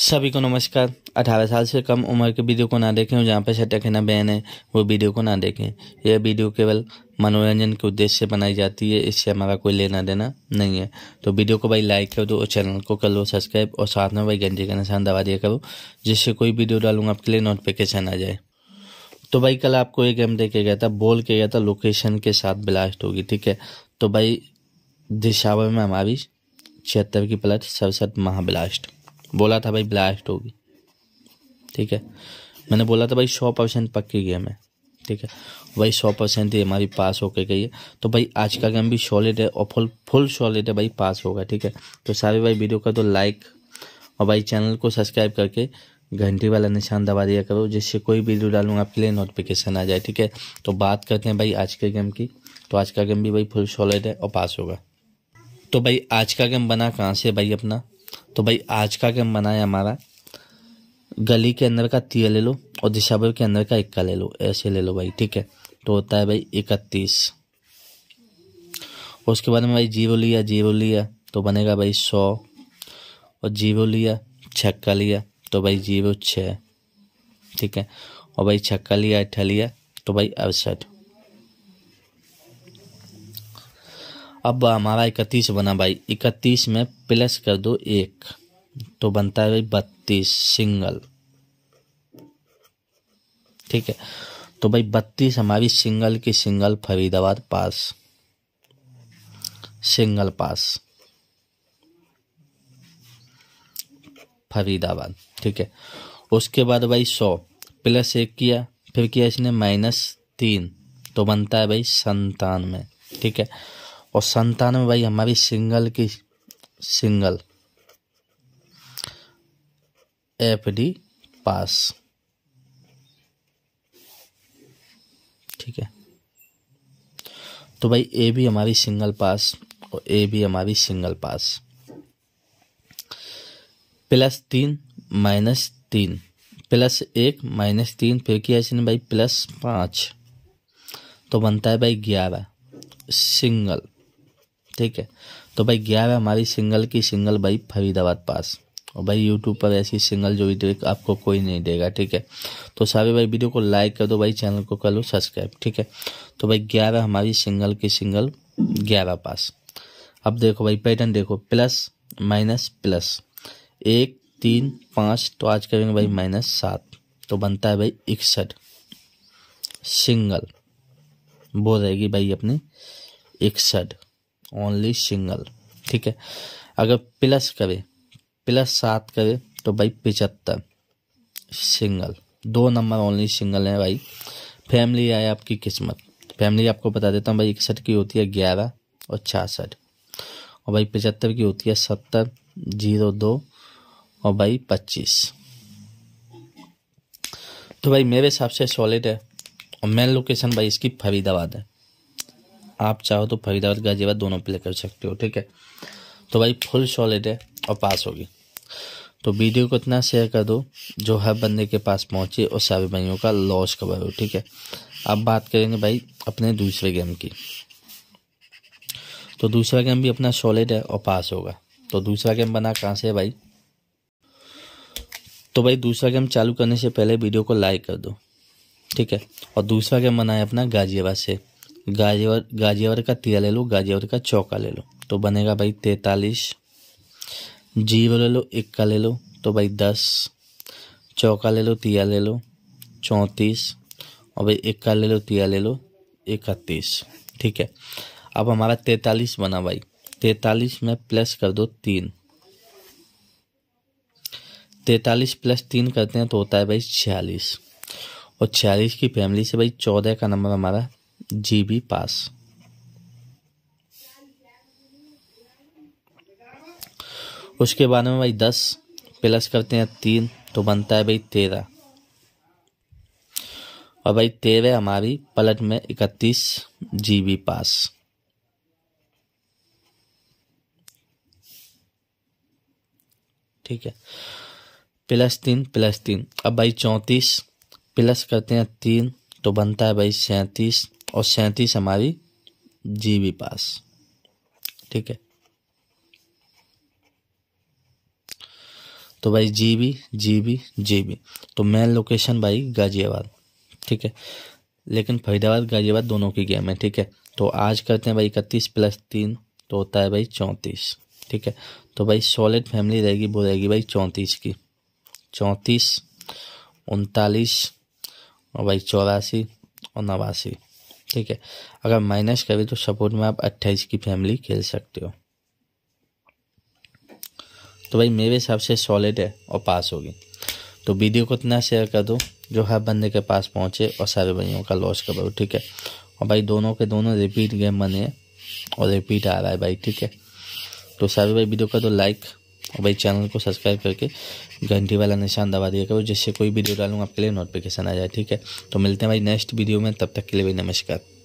सभी को नमस्कार अठारह साल से कम उम्र के वीडियो को ना देखें जहाँ पर सटक ना बहन है वो वीडियो को ना देखें यह वीडियो केवल मनोरंजन के उद्देश्य से बनाई जाती है इससे हमारा कोई लेना देना नहीं है तो वीडियो को भाई लाइक कर दो और चैनल को कर लो सब्सक्राइब और साथ में भाई घंटे का निशान दबा दिया करो जिससे कोई वीडियो डालूंगा आपके लिए नोटिफिकेशन आ जाए तो भाई कल आपको एक गेम देखे गया था बोल के गया था लोकेशन के साथ ब्लास्ट होगी ठीक है तो भाई दिशावर में हमारी छिहत्तर की प्लट सड़सठ महाब्लास्ट बोला था भाई ब्लास्ट होगी ठीक है मैंने बोला था भाई सौ परसेंट पक्की गेम है ठीक है भाई सौ परसेंट ही हमारी पास होके गई है तो भाई आज का गेम भी सॉलिड है और फुल फुल सॉलिड है भाई पास होगा ठीक है तो सारे भाई वीडियो का तो लाइक और भाई चैनल को सब्सक्राइब करके घंटी वाला निशान दबा दिया करो जिससे कोई वीडियो डालूंगा आपके लिए नोटिफिकेशन आ जाए ठीक है तो बात करते हैं भाई आज के गेम की तो आज का गेम भी भाई फुल सॉलिड है और पास होगा तो भाई आज का गेम बना कहाँ से भाई अपना तो भाई आज का गेम बना है हमारा गली के अंदर का तीय ले लो और दिशाभर के अंदर का इक्का ले लो ऐसे ले लो भाई ठीक है तो होता है भाई इकतीस उसके बाद में भाई जीरो लिया जीरो लिया तो बनेगा भाई सौ और जीरो लिया छक्का लिया तो भाई जीरो छः ठीक है और भाई छक्का लिया अठा लिया तो भाई अड़सठ अब हमारा इकतीस बना भाई इकतीस में प्लस कर दो एक तो बनता है भाई बत्तीस सिंगल ठीक है तो भाई बत्तीस हमारी सिंगल की single Faridabad pass single pass Faridabad ठीक है उसके बाद भाई सौ प्लस एक किया फिर किया इसने माइनस तीन तो बनता है भाई संतानवे ठीक है और संतानवे भाई हमारी सिंगल की सिंगल एफ डी पास ठीक है तो भाई ए भी हमारी सिंगल पास और ए भी हमारी सिंगल पास प्लस तीन माइनस तीन प्लस एक माइनस तीन फिर किया इसने भाई प्लस पाँच तो बनता है भाई ग्यारह सिंगल ठीक है तो भाई गया है हमारी सिंगल की सिंगल भाई फरीदाबाद पास और भाई यूट्यूब पर ऐसी सिंगल जो वीडियो आपको कोई नहीं देगा ठीक है तो सारे भाई वीडियो को लाइक कर दो भाई चैनल को कर लो सब्सक्राइब ठीक है तो भाई ग्यारह हमारी सिंगल की सिंगल ग्यारह पास अब देखो भाई पैटर्न देखो प्लस माइनस प्लस एक तीन पाँच तो आज करेंगे भाई माइनस सात तो बनता है भाई इकसठ सिंगल बोल रहेगी भाई अपने इकसठ ओनली सिंगल ठीक है अगर प्लस करे प्लस सात करे तो भाई पिचहत्तर सिंगल दो नंबर ओनली सिंगल है भाई फैमिली आए आपकी किस्मत फैमिली आपको बता देता हूँ भाई इकसठ की होती है ग्यारह और छियासठ और भाई पचहत्तर की होती है सत्तर जीरो दो और भाई पच्चीस तो भाई मेरे हिसाब से सॉलिड है और मेन लोकेशन भाई इसकी फरीदाबाद है आप चाहो तो फरीदाबाद गाजियाबाद दोनों प्ले कर सकते हो ठीक है तो भाई फुल सॉलिड है और पास होगी तो वीडियो को इतना शेयर कर दो जो हर बंदे के पास पहुंचे और सभी भाइयों का लॉस कवर हो ठीक है अब बात करेंगे भाई अपने दूसरे गेम की तो दूसरा गेम भी अपना सॉलिड है और पास होगा तो दूसरा गेम बना कहाँ से है भाई तो भाई दूसरा गेम चालू करने से पहले वीडियो को लाइक कर दो ठीक है और दूसरा गेम बनाए अपना गाजियाबाद से गाजियावर गाजियावर का तिया ले लो गाजियावर का चौका ले लो तो बनेगा भाई तैतालीस जीरो ले लो इक्का ले लो तो भाई दस चौका ले लो तिया ले लो चौंतीस और भाई इक्का ले लो तिया ले लो इकतीस ठीक है अब हमारा तैतालीस बना भाई तैतालीस में प्लस कर दो तीन तैतालीस प्लस तीन करते हैं तो होता है भाई छियालीस और छियालीस की फैमिली से भाई चौदह का नंबर हमारा जी बी पास उसके बाद में भाई दस प्लस करते हैं तीन तो बनता है भाई तेरह और भाई तेरह हमारी पलट में इकतीस जी बी पास ठीक है प्लस तीन प्लस तीन अब भाई चौंतीस प्लस करते हैं तीन तो बनता है भाई सैंतीस और सैंतीस हमारी जीबी पास ठीक है तो भाई जीबी जीबी जीबी तो मेन लोकेशन भाई गाजियाबाद ठीक है लेकिन फरीदाबाद गाजियाबाद दोनों की गेम है ठीक है तो आज करते हैं भाई इकतीस प्लस तीन तो होता है भाई चौंतीस ठीक है तो भाई सॉलिड फैमिली रहेगी वो रहेगी भाई चौंतीस की चौंतीस उनतालीस और भाई चौरासी और नवासी ठीक है अगर माइनस करें तो सपोर्ट में आप अट्ठाईस की फैमिली खेल सकते हो तो भाई मेरे हिसाब से सॉलिड है और पास होगी तो वीडियो को इतना शेयर कर दो जो हर बंदे के पास पहुंचे और सारे भाइयों का लॉस कर दो ठीक है और भाई दोनों के दोनों रिपीट गेम बने और रिपीट आ रहा है भाई ठीक है तो सारे भाई वीडियो का तो लाइक और भाई चैनल को सब्सक्राइब करके घंटी वाला निशान दबा दिया करो जिससे कोई वीडियो डालूँ आपके लिए नोटिफिकेशन आ जाए ठीक है तो मिलते हैं भाई नेक्स्ट वीडियो में तब तक के लिए भाई नमस्कार